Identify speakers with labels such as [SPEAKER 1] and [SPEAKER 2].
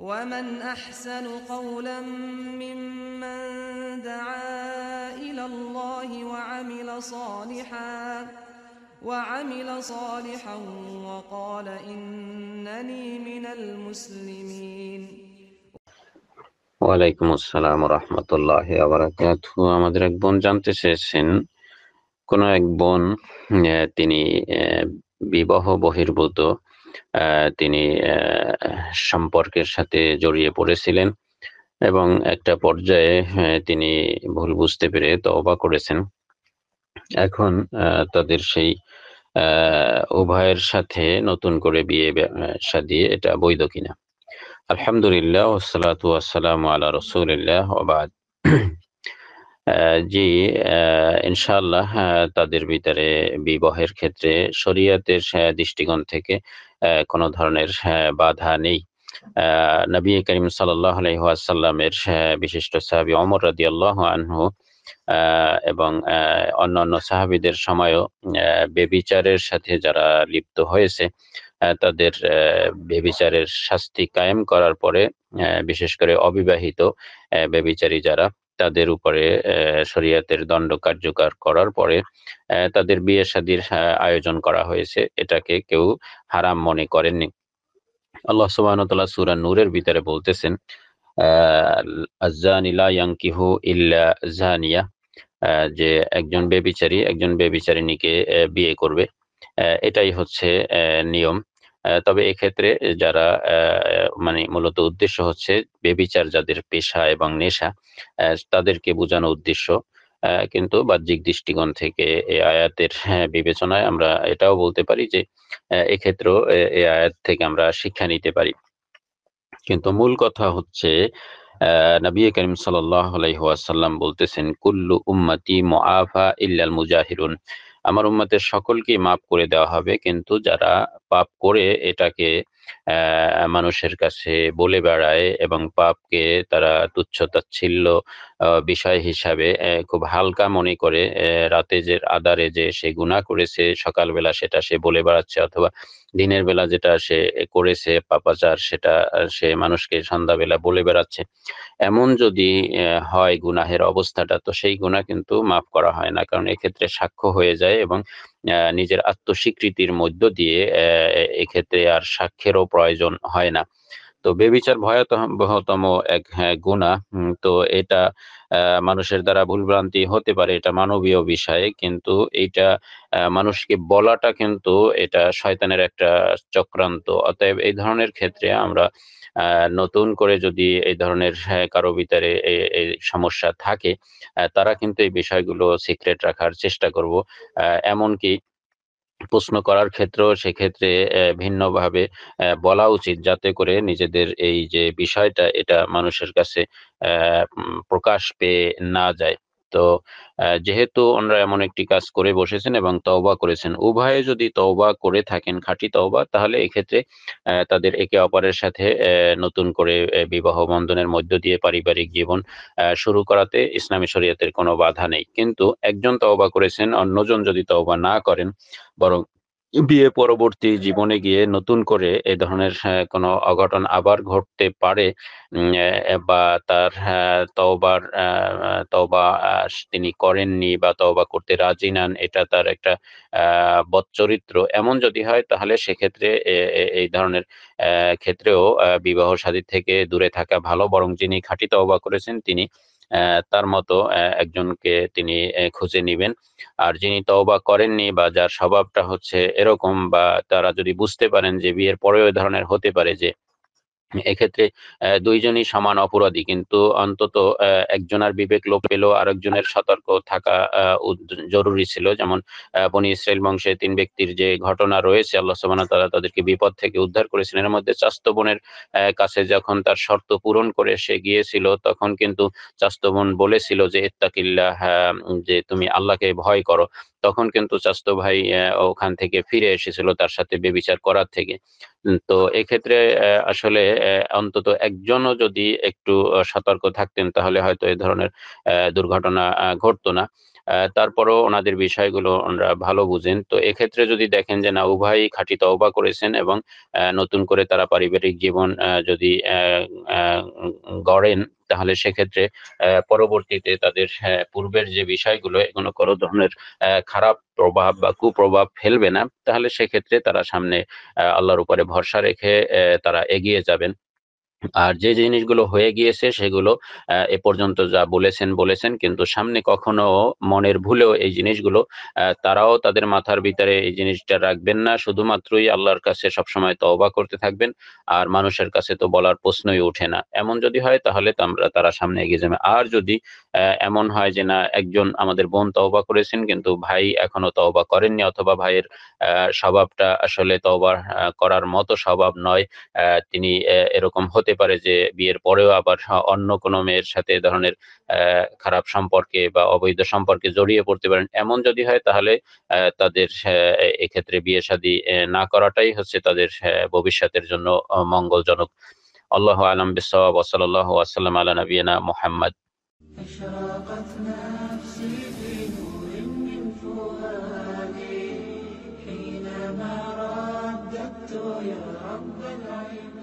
[SPEAKER 1] ومن احسن قولا ممن دعا الى الله وعمل صالحا وعمل صالحا وقال انني من المسلمين ওয়ালাইকুম আসসালাম রহমতুল্লাহ আবরাকাতু আমাদের এক বোন জানতে চেয়েছেন কোন এক বোন তিনি বিবাহ বহির্ভূত তিনি সম্পর্কের সাথে জড়িয়ে পড়েছিলেন এবং একটা পর্যায়ে তিনি ভুল বুঝতে পেরে তবা করেছেন এখন তাদের সেই উভয়ের সাথে নতুন করে বিয়ে সাদিয়ে এটা বৈধ কিনা আলহামদুলিল্লাহ ওসালাত আল্লাহ রসুলিল্লাহ অবাদ জি ইনশাল্লাহ তাদের ভিতরে বিবাহের ক্ষেত্রে শরীয়তের দৃষ্টিকোণ থেকে কোনো ধরনের বাধা নেই নবী করিম সাল্লাহ বিশিষ্ট সাহাবি অমর রাদি আল্লাহ আনহু এবং অন্যান্য সাহাবিদের সময়ও বেবিচারের সাথে যারা লিপ্ত হয়েছে তাদের বেবিচারের শাস্তি কায়েম করার পরে বিশেষ করে অবিবাহিত বেবিচারী যারা তাদের উপরে শরিয়াতের দণ্ড কার্যকর করার পরে তাদের বিয়ে শাদির আয়োজন করা হয়েছে এটাকে কেউ হারাম মনে করেননি আল্লাহ সুবাহতাল্লাহ সুরা নূরের ভিতরে বলতেছেন ইল্লা যে একজন বেবিচারী একজন বেবিচারিণীকে বিয়ে করবে এটাই হচ্ছে নিয়ম তবে এক্ষেত্রে যারা মানে মূলত উদ্দেশ্য হচ্ছে বেবিচার যাদের পেশা এবং নেশা তাদেরকে বোঝানো উদ্দেশ্য কিন্তু বাহ্যিক দৃষ্টিকোণ থেকে এই আয়াতের হ্যাঁ, বিবেচনায় আমরা এটাও বলতে পারি যে এক্ষেত্রেও এই আয়াত থেকে আমরা শিক্ষা নিতে পারি কিন্তু মূল কথা হচ্ছে নবী করিম সাল্লাহ আলাইহাসাল্লাম বলতেছেন কুল্লু উম্মতি মুআফা ইল্লাল মুজাহিরুন আমার উম্মতের সকলকেই মাফ করে দেওয়া হবে কিন্তু যারা পাপ করে এটাকে মানুষের কাছে বলে বেড়ায় এবং পাপকে তারা তুচ্ছ তাচ্ছিল্য বিষয় হিসাবে খুব হালকা মনে করে রাতে যে আদারে যে সে গুণা করেছে সকালবেলা সেটা সে বলে বেড়াচ্ছে অথবা দিনের বেলা যেটা সে করেছে পাপাচার সেটা সে মানুষকে সন্ধ্যাবেলা বলে বেড়াচ্ছে এমন যদি হয় গুনাহের অবস্থাটা তো সেই গুণা কিন্তু মাফ করা হয় না কারণ এক্ষেত্রে সাক্ষ্য হয়ে যায় এবং নিজের আত্মস্বীকৃতির মধ্য দিয়ে এক্ষেত্রে আর সাক্ষ্যেরও প্রয়োজন হয় না তো বেবিচার ভয়তম এক হ্যাঁ, গুণা তো এটা মানুষের দ্বারা ভুলভ্রান্তি হতে পারে এটা মানবীয় বিষয়ে কিন্তু এটা মানুষকে বলাটা কিন্তু এটা শয়তানের একটা চক্রান্ত অতএব এই ধরনের ক্ষেত্রে আমরা নতুন করে যদি এই ধরনের হ্যাঁ, কারো ভিতরে এই সমস্যা থাকে তারা কিন্তু এই বিষয়গুলো সিক্রেট রাখার চেষ্টা করব এমনকি প্রশ্ন করার ক্ষেত্রেও সেক্ষেত্রে ভিন্নভাবে বলা উচিত যাতে করে নিজেদের এই যে বিষয়টা এটা মানুষের কাছে প্রকাশ পেয়ে না যায় তো যেহেতু ওনারা এমন একটি কাজ করে বসেছেন এবং তওবা করেছেন উভয়ে যদি তওবা করে থাকেন খাঁটি তওবা তাহলে এক্ষেত্রে তাদের একে অপরের সাথে নতুন করে বিবাহ বন্ধনের মধ্য দিয়ে পারিবারিক জীবন শুরু করাতে ইসলামী শরীয়তের কোনো বাধা নেই কিন্তু একজন তওবা করেছেন অন্যজন যদি তওবা না করেন বরং বিয়ে পরবর্তী জীবনে গিয়ে নতুন করে এ ধরনের হ্যাঁ, কোনো অঘটন আবার ঘটতে পারে বা তার হ্যাঁ, তওবার তওবা তিনি করেননি বা তওবা করতে রাজি নন এটা তার একটা বচ্চরিত্র এমন যদি হয় তাহলে সেক্ষেত্রে এই ধরনের ক্ষেত্রেও বিবাহ সাদী থেকে দূরে থাকা ভালো বরং যিনি খাঁটি তওবা করেছেন তিনি তার মতো একজনকে তিনি খুঁজে নেবেন আর যিনি তওবা করেননি বা যার স্বভাবটা হচ্ছে এরকম বা তারা যদি বুঝতে পারেন যে বিয়ের পরেও এ ধরনের হতে পারে যে এক্ষেত্রে দুইজনই সমান অপরাধী কিন্তু অন্তত একজনের বিবেক লোপ পেল আরেকজনের সতর্ক থাকা জরুরি ছিল যেমন বনি ইসরায়েল বংশে তিন ব্যক্তির যে ঘটনা রয়েছে আল্লাহ সুবহান তারা তাদেরকে বিপদ থেকে উদ্ধার করেছিলেন এর মধ্যে চাস্তবনের কাছে যখন তার শর্ত পূরণ করে সে গিয়েছিল তখন কিন্তু চাস্তবন বলেছিল যে ইত্তাকিল্লাহ যে তুমি আল্লাহকে ভয় করো তখন কিন্তু চাস্তো ভাই ওখান থেকে ফিরে এসেছিল তার সাথে বেবিচার করার থেকে তো এক্ষেত্রে আসলে অন্তত একজনও যদি একটু সতর্ক থাকতেন তাহলে হয়তো এ ধরনের দুর্ঘটনা ঘটতো না তারপরও ওনাদের বিষয়গুলো ওনারা ভালো বুঝেন তো এক্ষেত্রে যদি দেখেন যে না উভয়ই খাঁটি তওবা করেছেন এবং নতুন করে তারা পারিবারিক জীবন যদি গড়েন তাহলে সেক্ষেত্রে পরবর্তীতে তাদের হ্যাঁ, পূর্বের যে বিষয়গুলো এগুলো কোনো ধরনের খারাপ প্রভাব বা কুপ্রভাব ফেলবে না তাহলে সেক্ষেত্রে তারা সামনে আল্লাহর উপরে ভরসা রেখে তারা এগিয়ে যাবেন আর যে জিনিসগুলো হয়ে গিয়েছে সেগুলো এ পর্যন্ত যা বলেছেন বলেছেন কিন্তু সামনে কখনো মনের ভুলেও এই জিনিসগুলো তারাও তাদের মাথার ভিতরে এই জিনিসটা রাখবেন না শুধুমাত্রই আল্লাহর কাছে সবসময় তওবা করতে থাকবেন আর মানুষের কাছে তো বলার প্রশ্নই উঠে না এমন যদি হয় তাহলে আমরা তারা সামনে এগিয়ে যাবে আর যদি এমন হয় যে না একজন আমাদের বোন তওবা করেছেন কিন্তু ভাই এখনো তওবা করেননি অথবা ভাইয়ের স্বভাবটা আসলে তওবা করার মতো স্বভাব নয় তিনি এরকম হতে হতে পারে যে বিয়ের পরেও আবার অন্য কোনো মেয়ের সাথে এ ধরনের খারাপ সম্পর্কে বা অবৈধ সম্পর্কে জড়িয়ে পড়তে পারেন এমন যদি হয় তাহলে তাদের এক্ষেত্রে বিয়ে শাদী না করাটাই হচ্ছে তাদের ভবিষ্যতের জন্য মঙ্গলজনক আল্লাহ আলম বিসওয়াব ওসলাল্লাহ আসসালাম আলা নবীনা মোহাম্মদ يا رب